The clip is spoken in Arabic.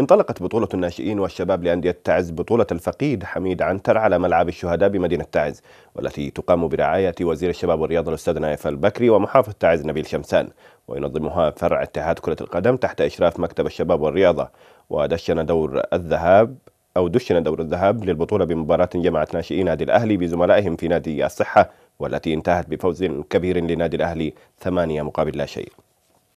انطلقت بطولة الناشئين والشباب لأندية تعز بطولة الفقيد حميد عنتر على ملعب الشهداء بمدينة تعز والتي تقام برعاية وزير الشباب والرياضة الأستاذ نايف البكري ومحافظ تعز نبيل شمسان وينظمها فرع اتحاد كرة القدم تحت إشراف مكتب الشباب والرياضة ودشن دور الذهاب أو دشن دور الذهاب للبطولة بمباراة جمعت ناشئي نادي الأهلي بزملائهم في نادي الصحة والتي انتهت بفوز كبير لنادي الأهلي ثمانية مقابل لا شيء